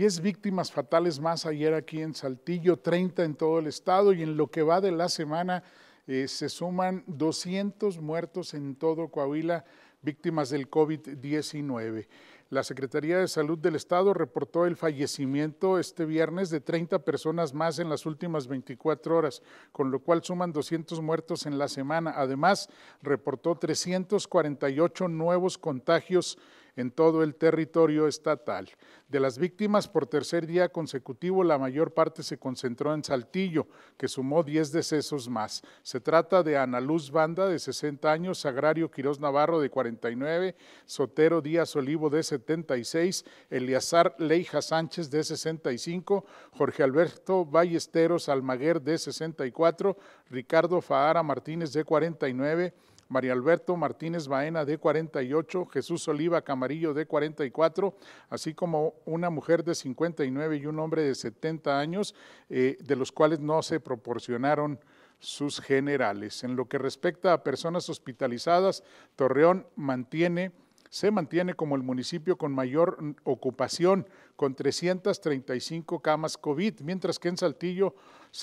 10 víctimas fatales más ayer aquí en Saltillo, 30 en todo el estado y en lo que va de la semana eh, se suman 200 muertos en todo Coahuila, víctimas del COVID-19. La Secretaría de Salud del Estado reportó el fallecimiento este viernes de 30 personas más en las últimas 24 horas, con lo cual suman 200 muertos en la semana. Además, reportó 348 nuevos contagios en todo el territorio estatal. De las víctimas por tercer día consecutivo, la mayor parte se concentró en Saltillo, que sumó 10 decesos más. Se trata de Ana Luz Banda, de 60 años, Sagrario Quirós Navarro, de 49, Sotero Díaz Olivo, de 76, Eliazar Leija Sánchez, de 65, Jorge Alberto Ballesteros Almaguer, de 64, Ricardo Fahara Martínez, de 49, María Alberto Martínez Baena de 48, Jesús Oliva Camarillo de 44, así como una mujer de 59 y un hombre de 70 años, eh, de los cuales no se proporcionaron sus generales. En lo que respecta a personas hospitalizadas, Torreón mantiene se mantiene como el municipio con mayor mm, ocupación, con 335 camas COVID, mientras que en Saltillo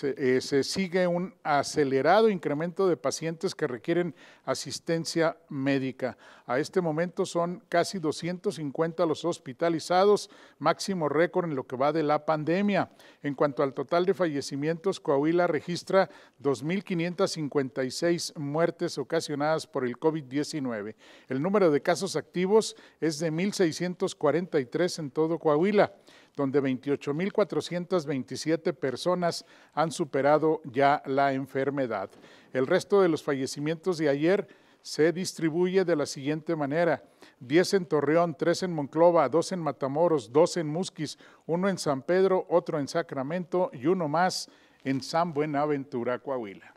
eh, se, sigue un acelerado incremento de pacientes que requieren asistencia médica. A este momento son casi 250 los hospitalizados, máximo récord en lo que va de la pandemia. En cuanto al total de fallecimientos, Coahuila registra 2.556 muertes ocasionadas por el COVID-19. El número de casos activos es de 1.643 en todo Coahuila, donde 28.427 personas han superado ya la enfermedad. El resto de los fallecimientos de ayer se distribuye de la siguiente manera. 10 en Torreón, 3 en Monclova, 2 en Matamoros, 2 en Musquis, 1 en San Pedro, otro en Sacramento y uno más en San Buenaventura, Coahuila.